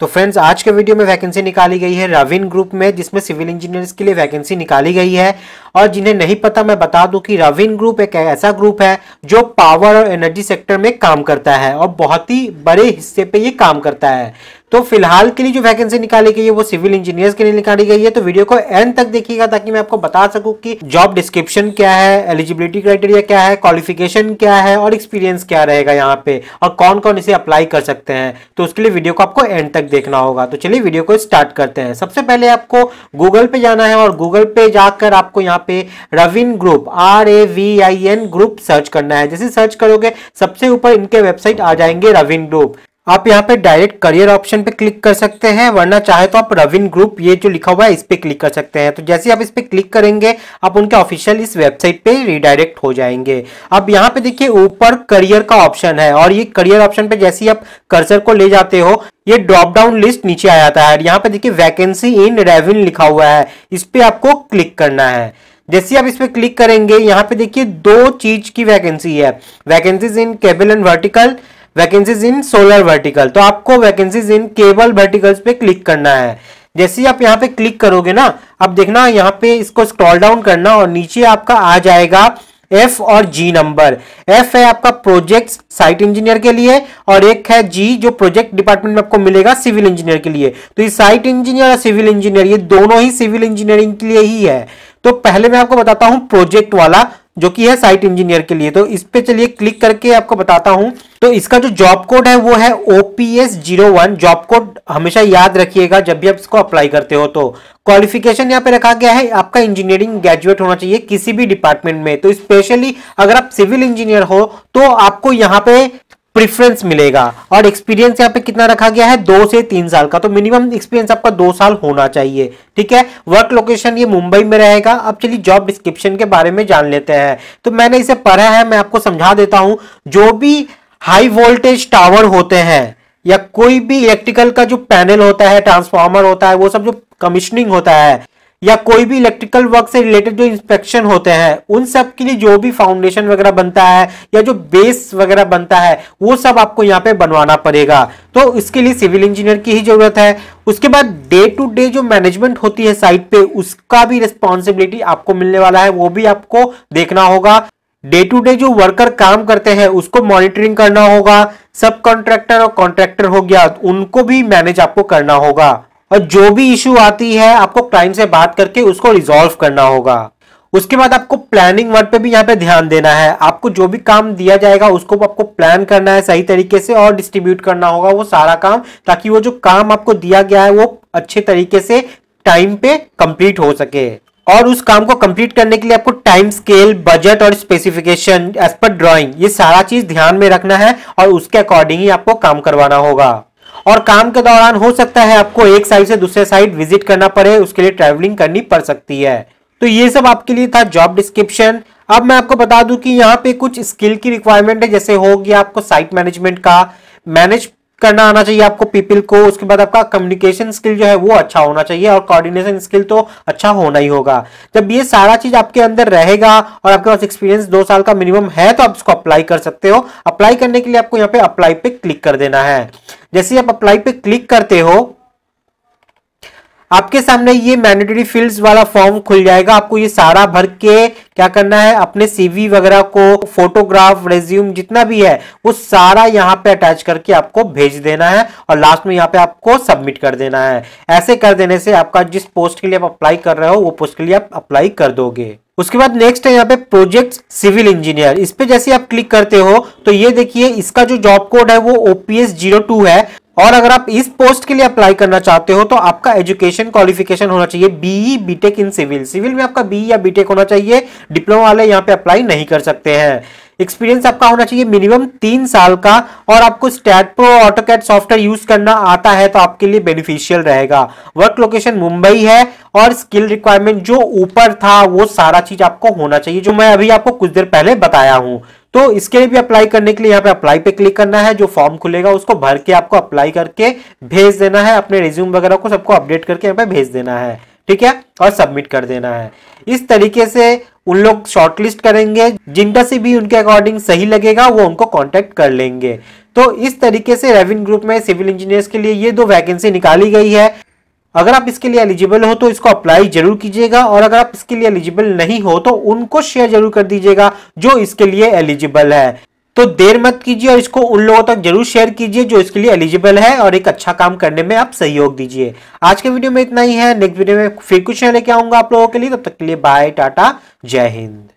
तो फ्रेंड्स आज के वीडियो में वैकेंसी निकाली गई है राविन ग्रुप में जिसमें सिविल इंजीनियर्स के लिए वैकेंसी निकाली गई है और जिन्हें नहीं पता मैं बता दूं कि राविन ग्रुप एक ऐसा ग्रुप है जो पावर और एनर्जी सेक्टर में काम करता है और बहुत ही बड़े हिस्से पे ये काम करता है तो फिलहाल के लिए जो वैकेंसी निकाली गई है वो सिविल इंजीनियर्स के लिए निकाली गई है तो वीडियो को एंड तक देखिएगा ताकि मैं आपको बता सकूं कि जॉब डिस्क्रिप्शन क्या है एलिजिबिलिटी क्राइटेरिया क्या है क्वालिफिकेशन क्या है और एक्सपीरियंस क्या रहेगा यहाँ पे और कौन कौन इसे अप्लाई कर सकते हैं तो उसके लिए वीडियो को आपको एंड तक देखना होगा तो चलिए वीडियो को स्टार्ट करते हैं सबसे पहले आपको गूगल पे जाना है और गूगल पे जाकर आपको यहाँ पे Ravin group R A V I N group search करना है जैसे सर्च करोगे सबसे ऊपर इनके वेबसाइट आ जाएंगे रविन ग्रुप आप यहाँ पे डायरेक्ट करियर ऑप्शन पे क्लिक कर सकते हैं वरना चाहे तो आप रविन ग्रुप ये जो लिखा हुआ है इस पे क्लिक कर सकते हैं तो जैसे आप इस पे क्लिक करेंगे आप उनके ऑफिशियल इस वेबसाइट पे रिडायरेक्ट हो जाएंगे अब यहाँ पे देखिए ऊपर करियर का ऑप्शन है और ये करियर ऑप्शन पे जैसे आप कर्सर को ले जाते हो ये ड्रॉप डाउन लिस्ट नीचे आ जाता है यहाँ पे देखिए वैकेंसी इन रेविन लिखा हुआ है इस पे आपको क्लिक करना है जैसे आप इस पर क्लिक करेंगे यहाँ पे देखिए दो चीज की वैकेंसी है vacancies in cable and vertical vacancies in solar vertical तो आपको वैकेंसीज इन केबल वर्टिकल्स पे क्लिक करना है जैसे ही आप यहाँ पे क्लिक करोगे ना अब देखना यहाँ पे इसको स्क्रॉल डाउन करना और नीचे आपका आ जाएगा एफ और जी नंबर एफ है आपका प्रोजेक्ट साइट इंजीनियर के लिए और एक है जी जो प्रोजेक्ट डिपार्टमेंट में आपको मिलेगा सिविल इंजीनियर के लिए तो ये साइट इंजीनियर और सिविल इंजीनियर ये दोनों ही सिविल इंजीनियरिंग के लिए ही है तो पहले मैं आपको बताता हूं प्रोजेक्ट वाला जो कि है साइट इंजीनियर के लिए तो इस पे चलिए क्लिक करके आपको बताता हूं तो इसका जो जॉब कोड है वो है OPS zero one job code हमेशा याद रखिएगा जब भी आप इसको अप्लाई करते हो तो क्वालिफिकेशन यहाँ पे रखा गया है आपका इंजीनियरिंग ग्रेजुएट होना चाहिए किसी भी डिपार्टमेंट में तो स्पेशली अगर आप सिविल इंजीनियर हो तो आपको यहाँ पे प्रिफरेंस मिलेगा और एक्सपीरियंस यहाँ पे कितना रखा गया है दो से तीन साल का तो मिनिमम एक्सपीरियंस आपका दो साल होना चाहिए ठीक है वर्क लोकेशन ये मुंबई में रहेगा अब चलिए जॉब डिस्क्रिप्शन के बारे में जान लेते हैं तो मैंने इसे पढ़ा है मैं आपको समझा देता हूं जो भी हाई वोल्टेज टावर होते हैं या कोई भी इलेक्ट्रिकल का जो पैनल होता है ट्रांसफार्मर होता है वो सब जो कमिश्निंग होता है या कोई भी इलेक्ट्रिकल वर्क से रिलेटेड जो इंस्पेक्शन होते हैं उन सब के लिए जो भी फाउंडेशन वगैरह बनता है या जो बेस वगैरह बनता है वो सब आपको यहाँ पे बनवाना पड़ेगा तो इसके लिए सिविल इंजीनियर की ही जरूरत है उसके बाद डे टू डे जो मैनेजमेंट होती है साइट पे उसका भी रिस्पॉन्सिबिलिटी आपको मिलने वाला है वो भी आपको देखना होगा डे टू डे जो वर्कर काम करते हैं उसको मॉनिटरिंग करना होगा सब कॉन्ट्रैक्टर और कॉन्ट्रैक्टर हो गया उनको भी मैनेज आपको करना होगा और जो भी इश्यू आती है आपको क्लाइंट से बात करके उसको रिजोल्व करना होगा उसके बाद आपको प्लानिंग वर्ड पे भी यहाँ पे ध्यान देना है आपको जो भी काम दिया जाएगा उसको आपको प्लान करना है सही तरीके से और डिस्ट्रीब्यूट करना होगा वो सारा काम ताकि वो जो काम आपको दिया गया है वो अच्छे तरीके से टाइम पे कंप्लीट हो सके और उस काम को कंप्लीट करने के लिए आपको टाइम स्केल बजट और स्पेसिफिकेशन एज पर ड्रॉइंग ये सारा चीज ध्यान में रखना है और उसके अकॉर्डिंग ही आपको काम करवाना होगा और काम के दौरान हो सकता है आपको एक साइड से दूसरे साइड विजिट करना पड़े उसके लिए ट्रैवलिंग करनी पड़ सकती है तो ये सब आपके लिए था जॉब डिस्क्रिप्शन अब मैं आपको बता दूं कि यहाँ पे कुछ स्किल की रिक्वायरमेंट है जैसे होगी आपको साइट मैनेजमेंट का मैनेज करना आना चाहिए आपको पीपल को उसके बाद आपका कम्युनिकेशन स्किल जो है वो अच्छा होना चाहिए और कोऑर्डिनेशन स्किल तो अच्छा होना ही होगा जब ये सारा चीज आपके अंदर रहेगा और आपके पास एक्सपीरियंस दो साल का मिनिमम है तो आप इसको अप्लाई कर सकते हो अप्लाई करने के लिए आपको यहाँ पे अप्लाई पे क्लिक कर देना है जैसे आप अप्लाई पे क्लिक करते हो आपके सामने ये मैंडेटरी फील्ड्स वाला फॉर्म खुल जाएगा आपको ये सारा भर के क्या करना है अपने सीवी वगैरह को फोटोग्राफ रेज्यूम जितना भी है वो सारा यहाँ पे अटैच करके आपको भेज देना है और लास्ट में यहाँ पे आपको सबमिट कर देना है ऐसे कर देने से आपका जिस पोस्ट के लिए आप अप्लाई कर रहे हो वो पोस्ट के लिए आप अप्लाई कर दोगे उसके बाद नेक्स्ट है यहाँ पे प्रोजेक्ट सिविल इंजीनियर इस पे जैसे आप क्लिक करते हो तो ये देखिए इसका जो जॉब कोड है वो ओपीएस जीरो टू है और अगर आप इस पोस्ट के लिए अप्लाई करना चाहते हो तो आपका एजुकेशन क्वालिफिकेशन होना चाहिए BE BTech in civil civil में आपका बीई e या बीटेक होना चाहिए डिप्लोमा वाले यहाँ पे अप्लाई नहीं कर सकते हैं एक्सपीरियंस आपका होना चाहिए मिनिमम तीन साल का और आपको STAAD Pro AutoCAD software use करना आता है तो आपके लिए बेनिफिशियल रहेगा वर्क लोकेशन मुंबई है और स्किल रिक्वायरमेंट जो ऊपर था वो सारा चीज आपको होना चाहिए जो मैं अभी आपको कुछ देर पहले बताया हूं तो इसके लिए भी अप्लाई करने के लिए यहाँ पे अप्लाई पे क्लिक करना है जो फॉर्म खुलेगा उसको भर के आपको अप्लाई करके भेज देना है अपने रिज्यूम वगैरह को सबको अपडेट करके यहाँ पे भेज देना है ठीक है और सबमिट कर देना है इस तरीके से उन लोग शॉर्टलिस्ट करेंगे जिनका से भी उनके अकॉर्डिंग सही लगेगा वो उनको कॉन्टेक्ट कर लेंगे तो इस तरीके से रेविन ग्रुप में सिविल इंजीनियर्स के लिए ये दो वैकेंसी निकाली गई है अगर आप इसके लिए एलिजिबल हो तो इसको अप्लाई जरूर कीजिएगा और अगर आप इसके लिए एलिजिबल नहीं हो तो उनको शेयर जरूर कर दीजिएगा जो इसके लिए एलिजिबल है तो देर मत कीजिए और इसको उन लोगों तक जरूर शेयर कीजिए जो इसके लिए एलिजिबल है और एक अच्छा काम करने में आप सहयोग दीजिए आज के वीडियो में इतना ही है नेक्स्ट वीडियो में फिर कुछ लेके आऊंगा आप लोगों के लिए तब तक के लिए बाय टाटा जय हिंद